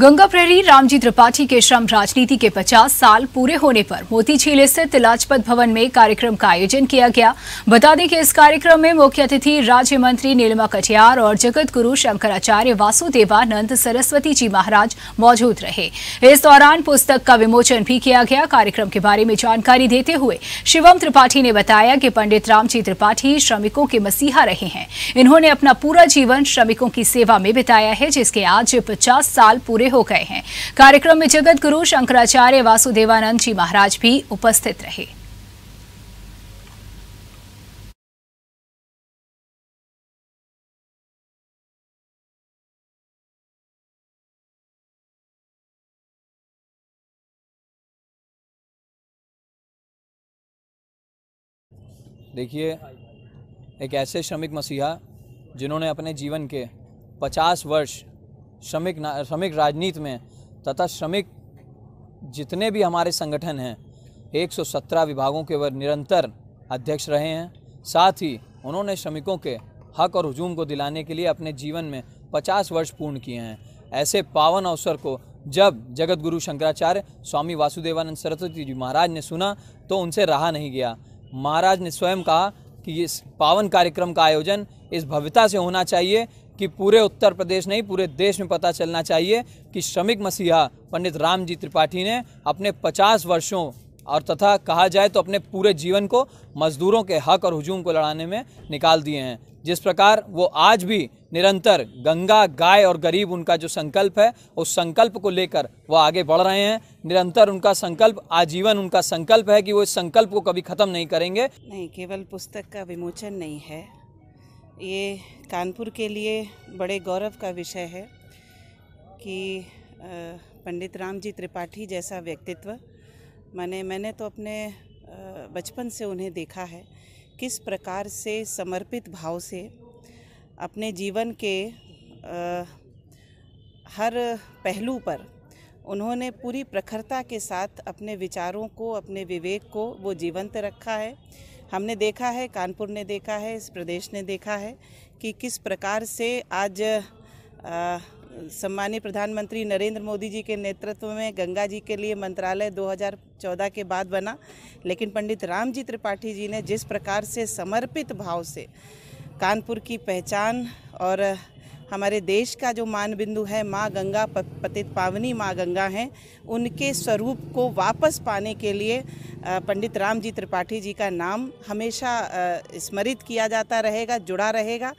गंगा प्रहरी रामजी त्रिपाठी के श्रम राजनीति के 50 साल पूरे होने पर मोती झील स्थित लाजपत भवन में कार्यक्रम का आयोजन किया गया बता दें कि इस कार्यक्रम में मुख्य अतिथि राज्य मंत्री नीलमा कटियार और जगत गुरु शंकराचार्य वासुदेवानंद सरस्वती जी महाराज मौजूद रहे इस दौरान पुस्तक का विमोचन भी किया गया कार्यक्रम के बारे में जानकारी देते हुए शिवम त्रिपाठी ने बताया कि पंडित रामजी त्रिपाठी श्रमिकों के मसीहा रहे हैं इन्होंने अपना पूरा जीवन श्रमिकों की सेवा में बिताया है जिसके आज पचास साल पूरे पूरे हो गए हैं कार्यक्रम में जगत गुरु शंकराचार्य वासुदेवानंद जी महाराज भी उपस्थित रहे देखिए एक ऐसे श्रमिक मसीहा जिन्होंने अपने जीवन के 50 वर्ष श्रमिक श्रमिक राजनीति में तथा श्रमिक जितने भी हमारे संगठन हैं 117 विभागों के वह निरंतर अध्यक्ष रहे हैं साथ ही उन्होंने श्रमिकों के हक और हजूम को दिलाने के लिए अपने जीवन में 50 वर्ष पूर्ण किए हैं ऐसे पावन अवसर को जब जगत गुरु शंकराचार्य स्वामी वासुदेवानंद सरस्वती जी महाराज ने सुना तो उनसे रहा नहीं गया महाराज ने स्वयं कहा कि इस पावन कार्यक्रम का आयोजन इस भव्यता से होना चाहिए कि पूरे उत्तर प्रदेश नहीं पूरे देश में पता चलना चाहिए कि श्रमिक मसीहा पंडित रामजी त्रिपाठी ने अपने 50 वर्षों और तथा कहा जाए तो अपने पूरे जीवन को मजदूरों के हक और हजूम को लड़ाने में निकाल दिए हैं जिस प्रकार वो आज भी निरंतर गंगा गाय और गरीब उनका जो संकल्प है उस संकल्प को लेकर वो आगे बढ़ रहे हैं निरंतर उनका संकल्प आजीवन उनका संकल्प है कि वो इस संकल्प को कभी ख़त्म नहीं करेंगे नहीं केवल पुस्तक का विमोचन नहीं है ये कानपुर के लिए बड़े गौरव का विषय है कि पंडित राम जी त्रिपाठी जैसा व्यक्तित्व माने मैंने तो अपने बचपन से उन्हें देखा है किस प्रकार से समर्पित भाव से अपने जीवन के हर पहलू पर उन्होंने पूरी प्रखरता के साथ अपने विचारों को अपने विवेक को वो जीवंत रखा है हमने देखा है कानपुर ने देखा है इस प्रदेश ने देखा है कि किस प्रकार से आज सम्मानीय प्रधानमंत्री नरेंद्र मोदी जी के नेतृत्व में गंगा जी के लिए मंत्रालय 2014 के बाद बना लेकिन पंडित रामजी त्रिपाठी जी ने जिस प्रकार से समर्पित भाव से कानपुर की पहचान और हमारे देश का जो मान बिंदु है माँ गंगा पतित पावनी माँ गंगा हैं उनके स्वरूप को वापस पाने के लिए पंडित राम जी त्रिपाठी जी का नाम हमेशा स्मरित किया जाता रहेगा जुड़ा रहेगा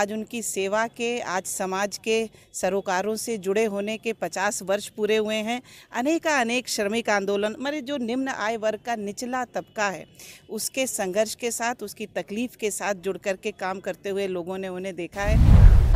आज उनकी सेवा के आज समाज के सरोकारों से जुड़े होने के 50 वर्ष पूरे हुए हैं अनेका अनेक श्रमिक आंदोलन मेरे जो निम्न आय वर्ग का निचला तबका है उसके संघर्ष के साथ उसकी तकलीफ़ के साथ जुड़ करके काम करते हुए लोगों ने उन्हें देखा है